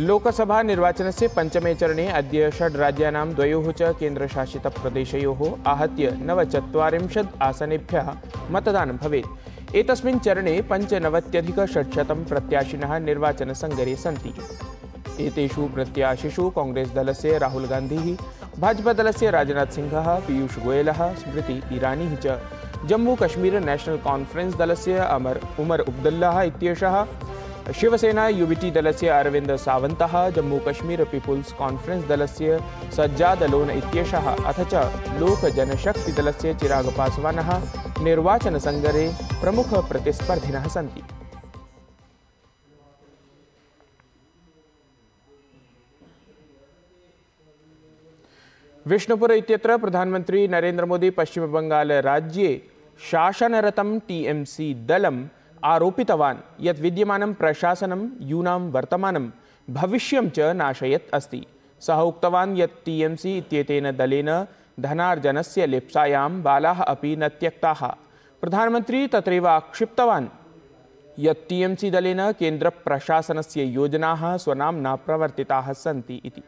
लोकसभा निर्वाचन से पञ्चमे चरणे अद्य आहत आसने मतदान भवि एक द्वयोः च केन्द्रशासितप्रदेशयोः आहत्य निर्वाचन संगरे सी भवेत् प्रत्याशीषु कांग्रेस दल से राहुल गांधी भाजपा दल से राजनाथ सिंह पीयूष गोयल स्मृति ईरानी च कश्मीर नेशनल कॉन्फ्रेंस दल से अमर उमर उब्दुल्लाः शिवसेना युविटी सवंत जम्मू कश्मीर पीपुल्स कॉन्फ्रेंस दल से सज्जादलोन इत्येषः अथ च से चिराग संगरे प्रमुख प्रतिस्पर्धि सी विष्णुपुर इत्यत्र पश्चिम बंगाल राज्ये शासनरतं टीएमसी दलं आरोपितवान् यत् विद्यमानं प्रशासनं यूनां वर्तमानं भविष्यं च नाशयत् अस्ति सः उक्तवान् यत् टी एम सी इत्येतेन दलेन धनार्जनस्य लिप्सायां बालाः अपि न त्यक्ताः प्रधानमन्त्री तत्रैव आक्षिप्तवान् यत् टी एम सी दलेन केन्द्रप्रशासनस्य योजनाः स्वनाम्ना प्रवर्तिताः सन्ति इति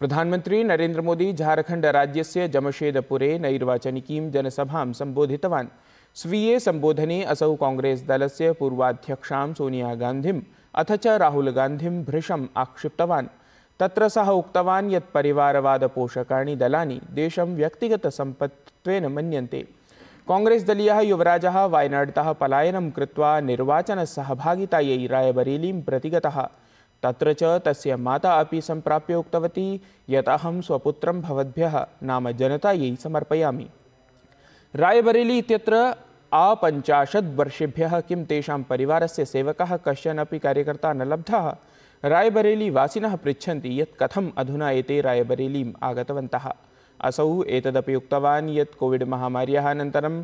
प्रधानमन्त्री नरेन्द्रमोदी झारखण्डराज्यस्य जमशेदपुर नैर्वाचनिकी जनसभा संबोधित स्वीये संबोधने असौ कांग्रेस पूर्वाध्यक्षा सोनिया गांधी अथ च राहुल राहुलगान्धिं भृशम् आक्षिप्तवान् तत्र ये उक्तवान् यत् परिवारवादपोषकाणि दलानि देशं व्यक्तिगतसम्पत्त्वेन मन्यन्ते दलीय युवराज वायनाडतः पलायनं कृत्वा निर्वाचन सहभागिताय रायबरेली गतः तत्र च तस्य माता अपि सम्प्राप्य उक्तवती यत् अहं स्वपुत्रं भवद्भ्यः नाम जनतायै समर्पयामि रायबरेली इत्यत्र आपञ्चाशत् वर्षेभ्यः किं तेषां परिवारस्य सेवकः कश्चन अपि कार्यकर्ता न लब्धः रायबरेलीवासिनः पृच्छन्ति यत् कथम् अधुना एते रायबरेलीम् आगतवन्तः असौ एतदपि उक्तवान् यत् कोविड् महामार्याः अनन्तरं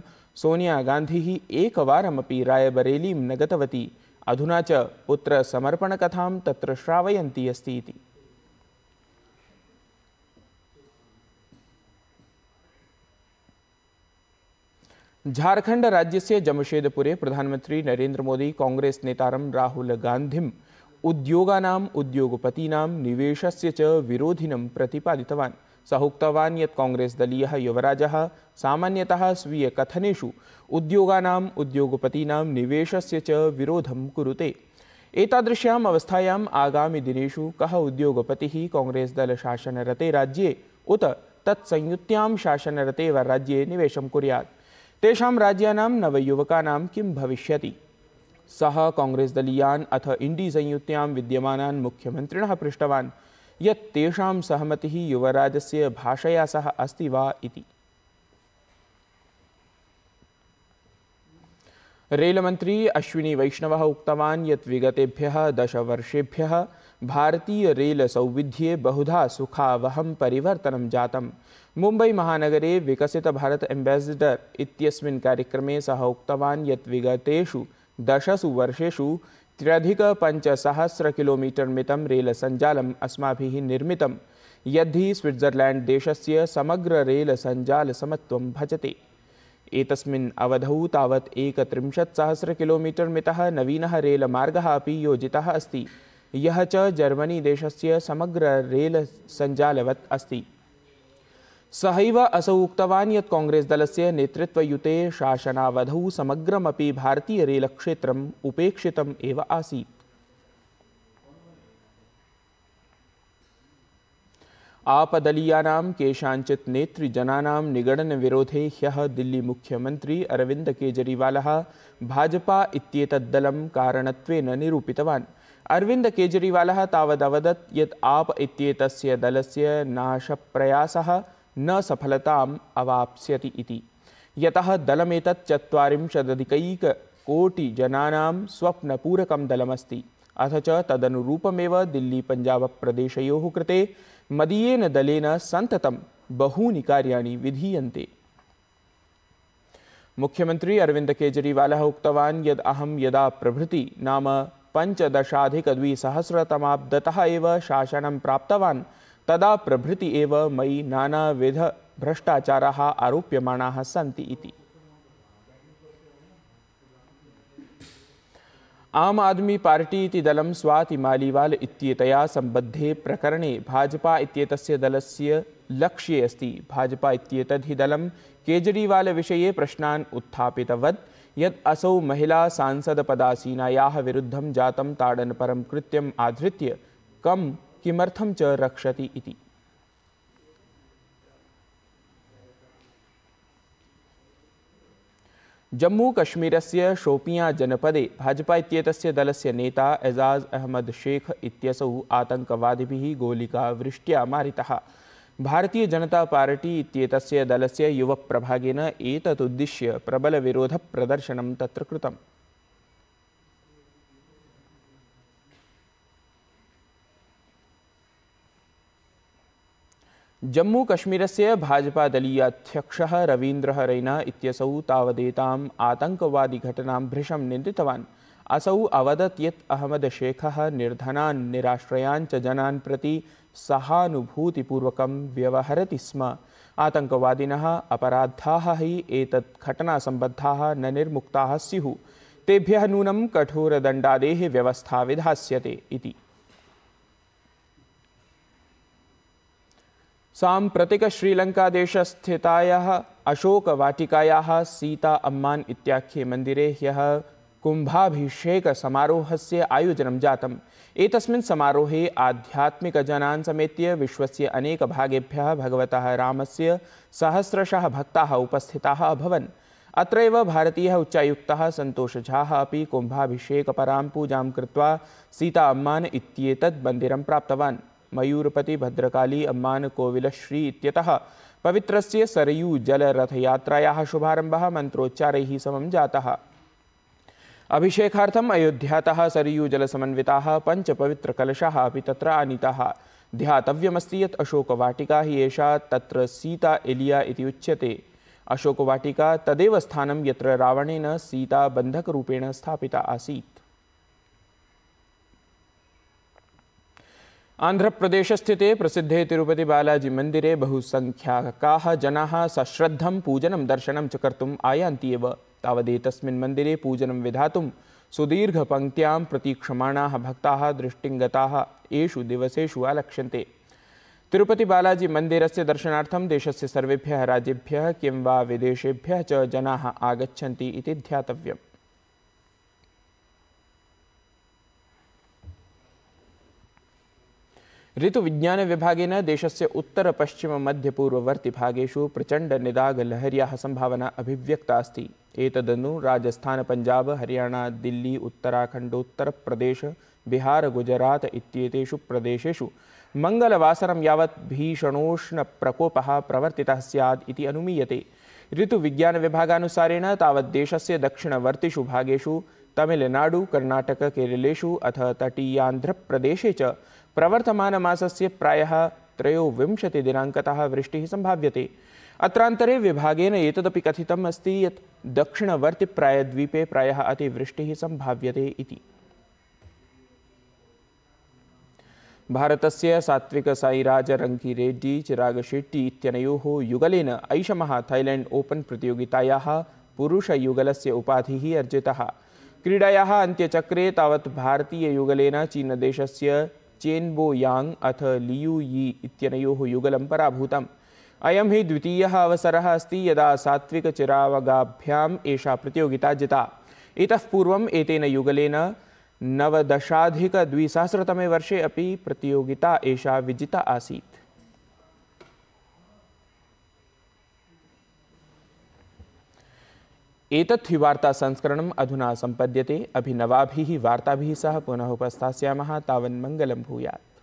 सोनिया गान्धिः एकवारमपि रायबरेलीं न गतवती अधुना च पुत्रसमर्पणकथां तत्र श्रावयन्ती अस्ति इति झारखंड से जमशेदपुरे प्रधानमंत्री नरेंद्र मोदी कांग्रेस नेतारं राहुल गांधी उद्योगा उद्योगपतीनां निवेशस्य च विरोधिनं प्रतिपादितवान् स उक्तवा ये कांग्रेस दलीय युवराज सामान्यतः स्वीयकथनेषु उद्योगानाम् उद्योगपतीनां निवेशस्य च विरोधं कुरुते एतादृश्याम् अवस्थायाम् आगामिदिनेषु कः कांग्रेस दल शासनरते राज्ये उत तत्संयुत्यां शासनरते वा राज्ये निवेशं कुर्यात् तेषां राज्यानां नवयुवकानां किं भविष्यति सः काङ्ग्रेस् अथ इंडी संयुत्यां विद्यमानान् मुख्यमंत्रि पृष्टवान् यत् तेषां सहमतिः युवराजस्य भाषया सह अस्ति वा इति रेलमन्त्री अश्विनीवैष्णवः उक्तवान् यत् विगतेभ्यः दशवर्षेभ्यः सौविध्ये बहुधा सुखावहं परिवर्तनं महानगरे विकसित भारत एम्बेसडर इत्यस्मिन् कार्यक्रमे सः उक्तवान् यत् विगतेषु दशसु वर्षेषु त्र्यधिक किलोमीटर त्र्यधिकपञ्चसहस्रकिलोमीटर्मितं रेलसञ्जालम् अस्माभिः निर्मितं यद्धि स्विट्जरलैंड देशस्य समग्र रेल समत्वं भजते एतस्मिन् अवधौ तावत् मितः नवीनः रेल मार्गः अपि योजितः अस्ति यः च जर्मनी देशस्य समग्र रेल समग्ररेलसञ्जालवत् अस्ति सहैव असौ उक्तवान् यत् कांग्रेस कांग्रेसदलस्य नेतृत्वयुते शासनावधौ समग्रमपि भारतीय भारतीयरेलक्षेत्रम् उपेक्षितम् एव आसीत् आपदलीयानां केषाञ्चित् नेतृजनानां निगडन विरोधे ह्यः दिल्ली मुख्यमंत्री अरविंद अरविन्दकेजरीवालः भाजपा इत्येतत् दलं कारणत्वेन निरूपितवान् अरविंद अरविन्दकेजरीवालः तावदवदत् यत् आप इत्येतस्य दलस्य नाशप्रयासः न सफलता अवापस्यति इति यतः दलमेतत् चत्वारिंशदधिकैककोटिजनानां स्वप्नपूरकं दलमस्ति अथ च तदनुरूपमेव दिल्लीपञ्जाबप्रदेशयोः कृते मदीयेन दलेन सन्ततं बहूनि कार्याणि विधीयन्ते मुख्यमंत्री अरविंद केजरीवाल उक्तवान् यद अहम यदा प्रभृति नाम पंचदशाधिकद्विसहस्रतमाब्दतः एव शासनं प्राप्तवान् तदा प्रभृति एव मयि नानाविधभ्रष्टाचाराः आरोप्यमाणाः सन्ति इति आम आदमी पार्टी इति दलं स्वाति मालीवाल इत्येतया सम्बद्धे प्रकरणे भाजपा इत्येतस्य दलस्य लक्ष्ये अस्ति भाजपा इत्येतद् इत्येतद्धि दलं विषये प्रश्नान् उत्थापितवत् यत् असौ महिला सांसद पदासीनायाः विरुद्धं जातं ताडनपरं कृत्यम् आधृत्य कं किमर्थम च रक्षति इति शोपिया जनपद भाजपा दल दलस्य नेता एजाज़ अहमद शेख गोलिका वृष्टिया आतङ्कवादिभिः भारतीय जनता पार्टी इत्येतस्य दलस्य युवप्रभागेन एतदुद्दिश्य प्रदर्शन तत्र कृतम् जम्मू भाजपा भाजपादलीयाध्यक्षः रवींद्र रैना तवदेता आतंकवादी घटना भृशं निंदित असौ अवदत ये अहमद शेख निर्धना च जना प्रति सहानुभूतिपूर्वक व्यवहरती स्म अपराधा ही एक घटना घटनासम्बद्धाः न निर्मुक्ता स्यु तेभ्य नून कठोरदंडादे व्यवस्था विधाते श्रीलंका देश स्थिता अशोक वाटिकाया सीता अम्मान इत्याख्ये मंदिरे मन्दिरे ह्यः कुम्भाभिषेकसमारोहस्य आयोजनं जातम् एतस्मिन् समारोहे आध्यात्मिकजनान् समेत्य विश्वस्य अनेकभागेभ्यः भगवतः रामस्य सहस्रशः भक्ताः उपस्थिताः अभवन् अत्रैव भारतीयः उच्चायुक्तः सन्तोषझाः अपि कुम्भाभिषेकपरां पूजां कृत्वा सीता अम्मान इत्येतद् मन्दिरं प्राप्तवान् मयूरपति भद्रकाली अम्मान कोविलश्री इत्यतः पवित्रस्य सरयू जलरथयात्रायाः शुभारंभः मंत्रोच्चारैः समं जातः अभिषेकार्थम् अयोध्यातः पंच पवित्र कलशाः अपि तत्र आनीताः ध्यातव्यमस्ति यत् अशोकवाटिका हि एषा तत्र सीता एलिया इति उच्यते अशोकवाटिका तदेव स्थानं यत्र रावणेन सीता बन्धकरूपेण स्थापिता आसीत् स्थित प्रसिद्धे तिरुपतिबालाजीमन्दिरे बहुसङ्ख्याकाः जना सश्रद्धम पूजनम दर्शन च आयांति आयान्ति एव तावदेतस्मिन् मन्दिरे पूजनं विधातुं सुदीर्घपङ्क्त्यां प्रतीक्षमाणाः भक्ताः दृष्टिङ्गताः एषु दिवसेषु आलक्ष्यन्ते तिरुपतिबालाजीमन्दिरस्य दर्शनार्थं देशस्य सर्वेभ्यः राज्येभ्यः किं विदेशेभ्यः च जनाः आगच्छन्ति इति ध्यातव्यम् ऋतु विज्ञान विभाग देश से भागेशु प्रचंड निदाग लहरिया संभावना अभिव्यक्ता अस्ति एतदनु पंजाब हरियाणा दिल्ली प्रदेश उत्तराखण्डोत्तरप्रदेश बिहारगुजरात इत्येतेषु प्रदेशेषु मङ्गलवासरं यावत् भीषणोष्णप्रकोपः प्रवर्तितः स्यात् ऋतु अनुमीयते विभागानुसारेण तवदेश दक्षिणवर्तिषु भागेशु तमिलनाडु केरलेशु अथ तटीयांध्र प्रदेश प्रवर्तमानमासस्य प्रायः त्रयोविंशतिदिनाङ्कतः वृष्टिः सम्भाव्यते अत्रान्तरे विभागेन एतदपि कथितम् अस्ति यत् दक्षिणवर्तिप्रायद्वीपे प्रायः अतिवृष्टिः सम्भाव्यते इति भारतस्य सात्विकसाईराजरङ्कीरेड्डी चिरागशेट्टी इत्यनयोः युगलेन ऐषमः थैलैण्ड् ओपन् प्रतियोगितायाः पुरुषयुगलस्य उपाधिः अर्जितः क्रीडायाः अन्त्यचक्रे तावत् चीन चीनदेशस्य चेन्बो यांग अथ लियु यी इत्यनयोः युगलं पराभूतम् अयम हि द्वितीय अवसर अस्त यदा चिरावगाभ्याम एषा प्रतियोगिता जिता इतः पूर्व एतेन युगलेन द्विसहस्रतमे वर्षे अपि प्रतियोगिता एषा विजिता आसीत् एतत् हि वार्ता संस्करणम् अधुना सम्पद्यते अभिनवाभिः वार्ताभिः सह पुनः उपस्थास्यामः तावन्मङ्गलं भूयात्